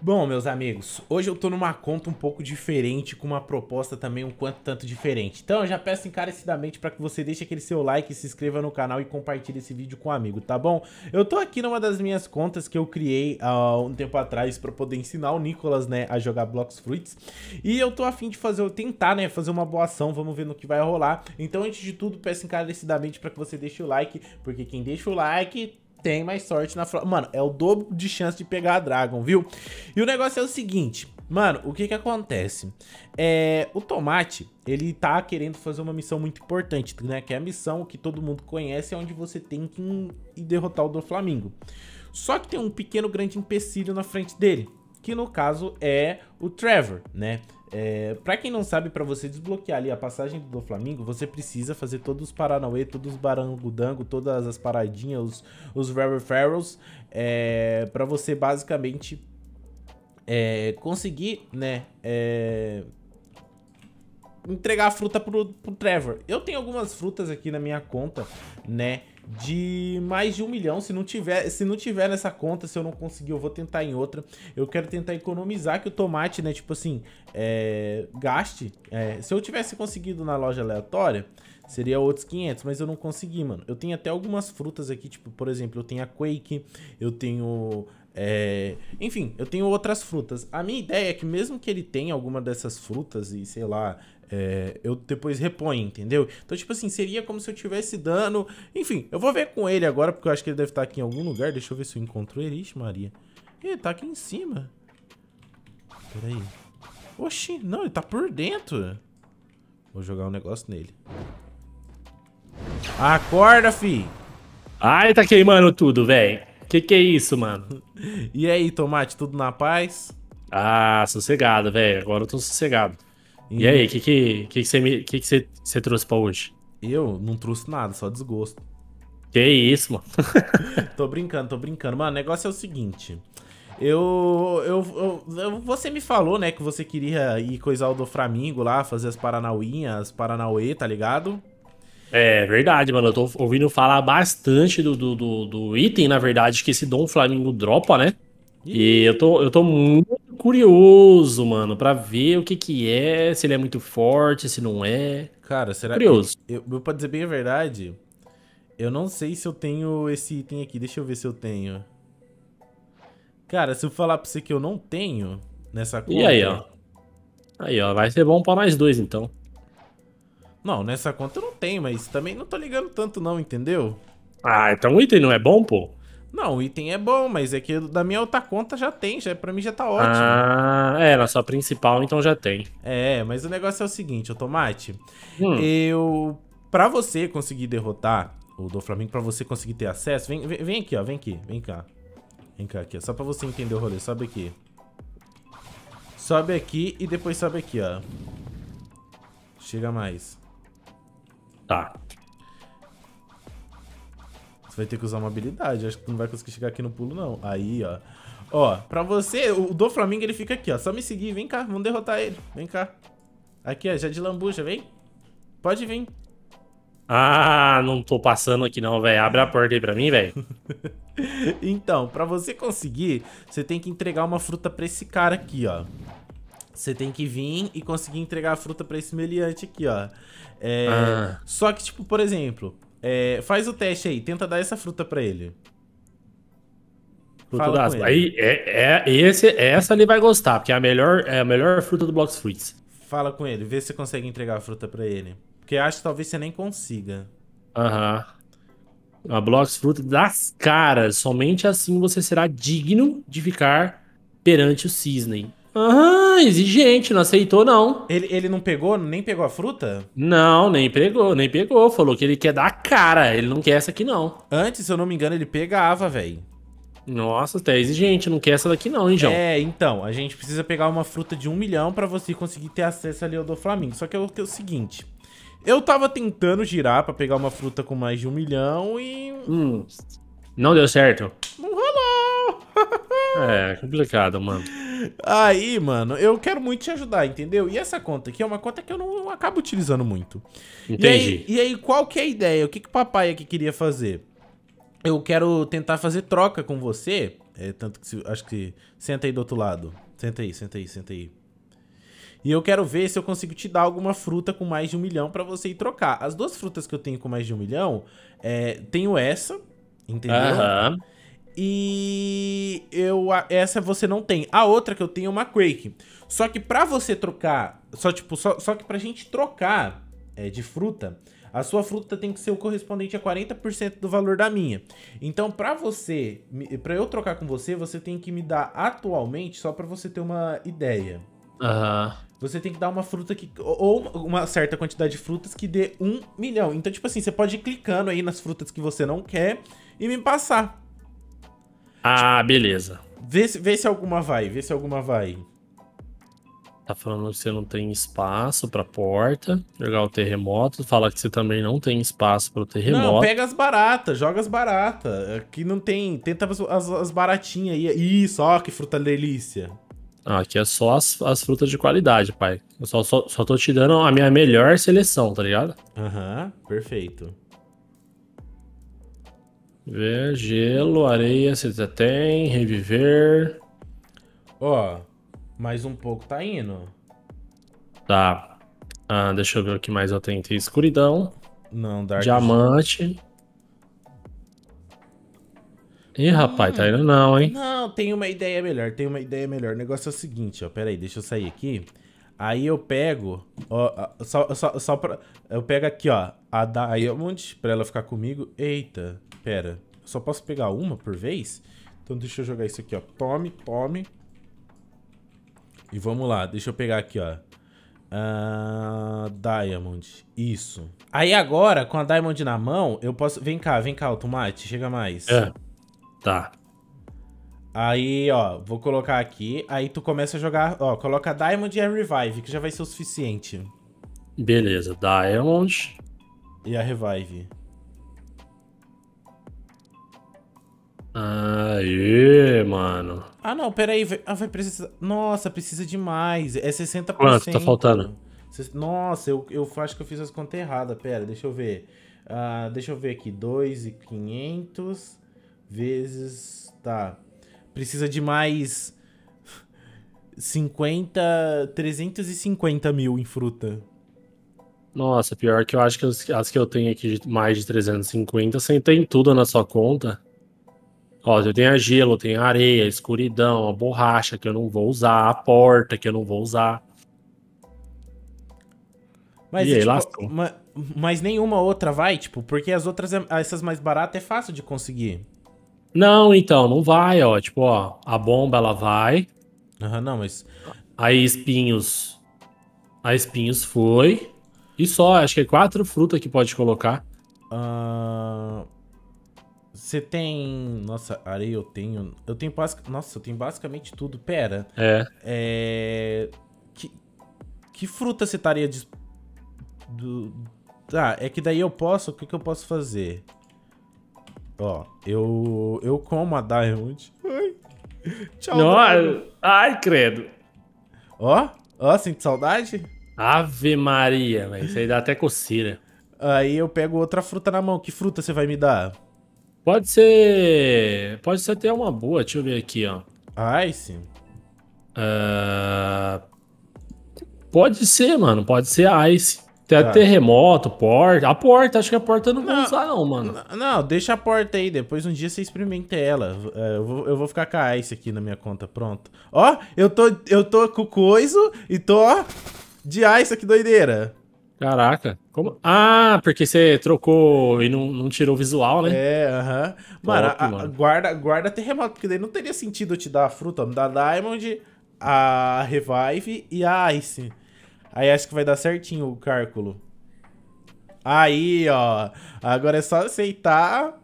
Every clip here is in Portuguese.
Bom, meus amigos, hoje eu tô numa conta um pouco diferente, com uma proposta também um quanto tanto diferente. Então eu já peço encarecidamente para que você deixe aquele seu like, se inscreva no canal e compartilhe esse vídeo com um amigo, tá bom? Eu tô aqui numa das minhas contas que eu criei há uh, ah, um tempo atrás para poder ensinar o Nicolas, né, a jogar Blocks Fruits. E eu tô afim de fazer, eu tentar, né, fazer uma boa ação, vamos ver no que vai rolar. Então antes de tudo, peço encarecidamente para que você deixe o like, porque quem deixa o like tem mais sorte na frota. Mano, é o dobro de chance de pegar a Dragon, viu? E o negócio é o seguinte, mano, o que que acontece? É, o Tomate, ele tá querendo fazer uma missão muito importante, né? Que é a missão que todo mundo conhece, é onde você tem que ir derrotar o do flamingo Só que tem um pequeno grande empecilho na frente dele, que no caso é o Trevor, né? É, para quem não sabe, para você desbloquear ali a passagem do Flamengo, você precisa fazer todos os Paranauê, todos os Barangudango, todas as paradinhas, os, os Rare Ferals, é, para você basicamente é, conseguir, né, é, entregar a fruta pro, pro Trevor. Eu tenho algumas frutas aqui na minha conta, né? de mais de um milhão. Se não tiver, se não tiver nessa conta, se eu não conseguir, eu vou tentar em outra. Eu quero tentar economizar que o tomate, né? Tipo assim, é, gaste. É, se eu tivesse conseguido na loja aleatória, seria outros 500, mas eu não consegui, mano. Eu tenho até algumas frutas aqui, tipo, por exemplo, eu tenho a Quake, eu tenho é... Enfim, eu tenho outras frutas. A minha ideia é que mesmo que ele tenha alguma dessas frutas e, sei lá, é, eu depois reponho, entendeu? Então, tipo assim, seria como se eu tivesse dando... Enfim, eu vou ver com ele agora, porque eu acho que ele deve estar tá aqui em algum lugar. Deixa eu ver se eu encontro ele. Ixi, Maria. Ele tá aqui em cima. Pera aí. Oxi, não, ele tá por dentro. Vou jogar um negócio nele. Acorda, fi! Ai, tá queimando tudo, velho. Que que é isso, mano? e aí, Tomate, tudo na paz? Ah, sossegado, velho. Agora eu tô sossegado. E, aí, o que, que, que, você, me, que, que você, você trouxe pra hoje? Eu não trouxe nada, só desgosto. Que isso, mano. tô brincando, tô brincando. Mano, o negócio é o seguinte. Eu, eu, eu, Você me falou, né, que você queria ir coisar o do Flamingo lá, fazer as Paranauinhas, Paranauê, tá ligado? É verdade, mano. Eu tô ouvindo falar bastante do, do, do, do item, na verdade, que esse Dom flamingo dropa, né? E eu tô, eu tô muito curioso, mano, para ver o que que é, se ele é muito forte, se não é. Cara, será curioso. que... Curioso. Eu, eu, pra dizer bem a verdade, eu não sei se eu tenho esse item aqui. Deixa eu ver se eu tenho. Cara, se eu falar pra você que eu não tenho nessa conta... E aí, ó. Aí, ó. Vai ser bom pra nós dois, então. Não, nessa conta eu não tenho, mas também não tô ligando tanto não, entendeu? Ah, então o item não é bom, pô? Não, o item é bom, mas é que da minha outra conta já tem, já para mim já tá ótimo. Ah, é, na sua principal então já tem. É, mas o negócio é o seguinte, Tomate, hum. eu para você conseguir derrotar o do Flamengo, para você conseguir ter acesso, vem, vem, vem, aqui, ó, vem aqui, vem cá. Vem cá aqui, ó, só para você entender o rolê, sobe aqui. Sobe aqui e depois sobe aqui, ó. Chega mais. Tá vai ter que usar uma habilidade. Acho que tu não vai conseguir chegar aqui no pulo, não. Aí, ó. Ó, pra você, o do Flamengo ele fica aqui, ó. Só me seguir, vem cá, vamos derrotar ele. Vem cá. Aqui, ó, já de lambuja, vem. Pode vir. Ah, não tô passando aqui não, velho. Abre a porta aí pra mim, velho. então, pra você conseguir, você tem que entregar uma fruta pra esse cara aqui, ó. Você tem que vir e conseguir entregar a fruta pra esse meliante aqui, ó. É... Ah. Só que, tipo, por exemplo, é, faz o teste aí, tenta dar essa fruta para ele. Fruta Fala das... Aí, é, é, esse, essa ele vai gostar, porque é a melhor, é a melhor fruta do Blox Fruits. Fala com ele, vê se você consegue entregar a fruta para ele. Porque acho que talvez você nem consiga. Aham. Uhum. A Blox Fruta das caras. Somente assim você será digno de ficar perante o Cisne. Ah, exigente, não aceitou, não. Ele, ele não pegou, nem pegou a fruta? Não, nem pegou, nem pegou. Falou que ele quer dar a cara, ele não quer essa aqui, não. Antes, se eu não me engano, ele pegava, velho. Nossa, até tá exigente, não quer essa daqui não, hein, João? É, então, a gente precisa pegar uma fruta de um milhão pra você conseguir ter acesso ali ao do Flamengo. Só que é o, que é o seguinte, eu tava tentando girar pra pegar uma fruta com mais de um milhão e... Hum, não deu certo. Não rolou! é, complicado, mano. Aí, mano, eu quero muito te ajudar, entendeu? E essa conta aqui é uma conta que eu não acabo utilizando muito. Entendi. E aí, e aí qual que é a ideia? O que, que o papai aqui é queria fazer? Eu quero tentar fazer troca com você. É, tanto que se, acho que. Senta aí do outro lado. Senta aí, senta aí, senta aí. E eu quero ver se eu consigo te dar alguma fruta com mais de um milhão para você ir trocar. As duas frutas que eu tenho com mais de um milhão, é, tenho essa, entendeu? Aham. Uhum. E eu essa você não tem. A outra que eu tenho é uma Quake. Só que pra você trocar, só tipo, só, só que pra gente trocar é, de fruta, a sua fruta tem que ser o correspondente a 40% do valor da minha. Então, para você, para eu trocar com você, você tem que me dar atualmente, só para você ter uma ideia. Uhum. Você tem que dar uma fruta que. Ou uma certa quantidade de frutas que dê um milhão. Então, tipo assim, você pode ir clicando aí nas frutas que você não quer e me passar. Ah, beleza. Vê, vê se alguma vai, vê se alguma vai. Tá falando que você não tem espaço pra porta, jogar o terremoto. Fala que você também não tem espaço pro terremoto. Não, pega as baratas, joga as baratas. Aqui não tem. Tenta as, as, baratinhas aí. Isso, ó, que fruta delícia. Ah, aqui é só as, as frutas de qualidade, pai. Eu só, só, só tô te dando a minha melhor seleção, tá ligado? Aham, uhum, perfeito. Ver, gelo, areia, você já tá tem, reviver. Ó, mais um pouco tá indo. Tá. Ah, deixa eu ver o que mais eu tenho. Tem escuridão. Não, Dark Diamante. Ih, rapaz, hum, tá indo não, hein? Não, tem uma ideia melhor, tem uma ideia melhor. O negócio é o seguinte, ó. Pera aí, deixa eu sair aqui. Aí eu pego, ó, só, só, só pra... Eu pego aqui, ó, a Diamond pra ela ficar comigo. Eita. Pera, eu só posso pegar uma por vez? Então deixa eu jogar isso aqui, ó. Tome, tome. E vamos lá, deixa eu pegar aqui, ó. Uh, Diamond, isso. Aí agora, com a Diamond na mão, eu posso... Vem cá, vem cá, o tomate, chega mais. É, tá. Aí, ó, vou colocar aqui. Aí tu começa a jogar, ó, coloca Diamond e a Revive, que já vai ser o suficiente. Beleza, Diamond. E a Revive. Aê, mano. Ah, não, peraí. Vai, ah, vai precisar. Nossa, precisa demais. É 60%. Quanto tá faltando? Nossa, eu, eu acho que eu fiz as contas erradas. Pera, deixa eu ver. Uh, deixa eu ver aqui. 2,500 vezes. Tá. Precisa de mais. 50. 350 mil em fruta. Nossa, pior que eu acho que as, as que eu tenho aqui de mais de 350, você tem tudo na sua conta. Ó, eu tenho gelo, tenho areia, escuridão, a borracha que eu não vou usar, a porta que eu não vou usar. Mas, e é aí, tipo, mas, mas, nenhuma outra vai, tipo, porque as outras, é, essas mais baratas é fácil de conseguir. Não, então, não vai, ó. Tipo, ó, a bomba ela vai. Aham, uhum, não, mas. Aí espinhos. A espinhos foi. E só, acho que é quatro frutas que pode colocar. Ah. Uh... Você tem. Nossa, areia eu tenho. Eu tenho basic... Nossa, eu tenho basicamente tudo. Pera. É. é... Que... que fruta você estaria. De... Do... Tá, ah, é que daí eu posso. O que, que eu posso fazer? Ó, eu. Eu como a Diamond. Ai. Tchau, Não, Diamond. Ai, credo. Ó, ó, sente saudade? Ave Maria, velho. Isso aí dá até coceira. Aí eu pego outra fruta na mão. Que fruta você vai me dar? Pode ser. Pode ser até uma boa, deixa eu ver aqui, ó. Ai, sim. Uh, pode ser, mano. Pode ser Ice. Tem tá. terremoto, porta. A porta, acho que a porta eu não, não vou usar, não, mano. Não, deixa a porta aí. Depois um dia você experimenta ela. É, eu vou, eu vou ficar com a Ice aqui na minha conta. Pronto. Ó, eu tô, eu tô com coiso e tô, ó, de Ice. Que doideira. Caraca, como? Ah, porque você trocou e não, não tirou o visual, né? É, aham. Uh -huh. mano, a, Guarda, guarda terremoto, porque daí não teria sentido eu te dar a fruta, me dar a Diamond, a Revive e a Ice. Aí acho que vai dar certinho o cálculo. Aí, ó. Agora é só aceitar.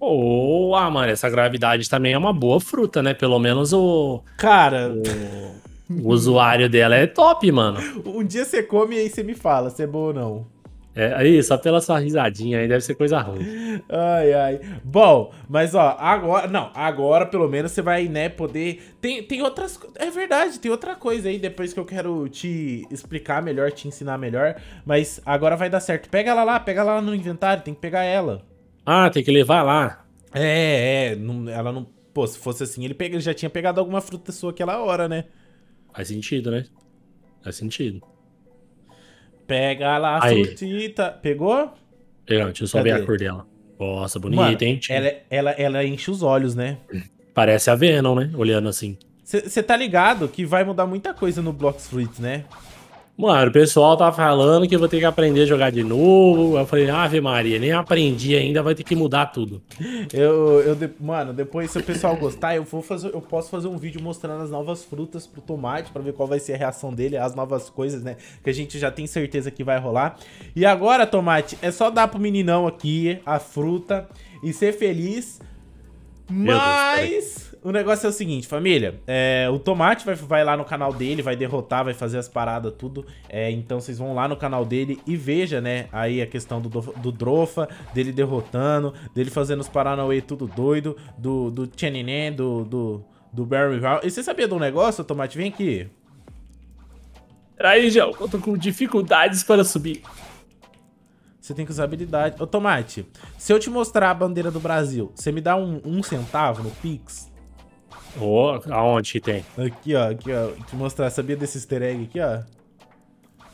Boa, ah, mano, essa gravidade também é uma boa fruta, né? Pelo menos o. Cara. O... O usuário dela é top, mano. Um dia você come e aí você me fala se é boa ou não. É, aí, só pela sua risadinha aí deve ser coisa ruim. Ai, ai. Bom, mas ó, agora. Não, agora pelo menos você vai, né, poder. Tem, tem outras. É verdade, tem outra coisa aí depois que eu quero te explicar melhor, te ensinar melhor. Mas agora vai dar certo. Pega ela lá, pega ela lá no inventário, tem que pegar ela. Ah, tem que levar lá. É, é. Não, ela não. Pô, se fosse assim, ele, pega, ele já tinha pegado alguma fruta sua aquela hora, né? Faz sentido, né? Faz sentido. Pega lá a surtita. Pegou? Legal, deixa eu só Cadê? ver a cor dela. Nossa, bonita, Mano, hein? Ela, ela, ela enche os olhos, né? Parece a Venom, né? Olhando assim. Você tá ligado que vai mudar muita coisa no Blox Fruits, né? Mano, o pessoal tá falando que eu vou ter que aprender a jogar de novo. Eu falei, Ave Maria, nem aprendi ainda, vai ter que mudar tudo. Eu, eu de... Mano, depois, se o pessoal gostar, eu vou fazer. Eu posso fazer um vídeo mostrando as novas frutas pro tomate para ver qual vai ser a reação dele, as novas coisas, né? Que a gente já tem certeza que vai rolar. E agora, tomate, é só dar pro meninão aqui a fruta e ser feliz. Mas o negócio é o seguinte, família. É, o Tomate vai, vai lá no canal dele, vai derrotar, vai fazer as paradas, tudo. É, então vocês vão lá no canal dele e veja, né? Aí a questão do, do Drofa, dele derrotando, dele fazendo os Paranauê tudo doido, do, do Chenin, do, do, do Barry Hall. E você sabia de um negócio, Tomate? Vem aqui. Peraí, João, tô com dificuldades para subir. Você tem que usar habilidade. Ô, Tomate, se eu te mostrar a bandeira do Brasil, você me dá um, um centavo no Pix? Ô, oh, aonde que tem? Aqui, ó. Aqui, ó. Te mostrar. Sabia desse easter egg aqui, ó?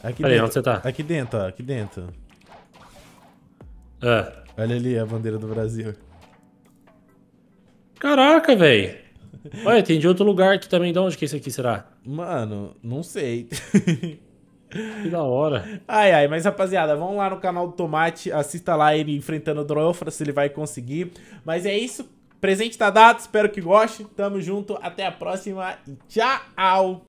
Aqui Peraí, dentro. onde você tá? Aqui dentro, ó. Aqui dentro. Ah. Olha ali a bandeira do Brasil. Caraca, velho. Olha, tem de outro lugar que também. De onde que é isso aqui será? Mano, não sei. Que da hora. Ai, ai, mas rapaziada, vamos lá no canal do Tomate, assista lá ele enfrentando o Droelfra, se ele vai conseguir. Mas é isso. Presente tá dado, espero que goste. Tamo junto, até a próxima e tchau!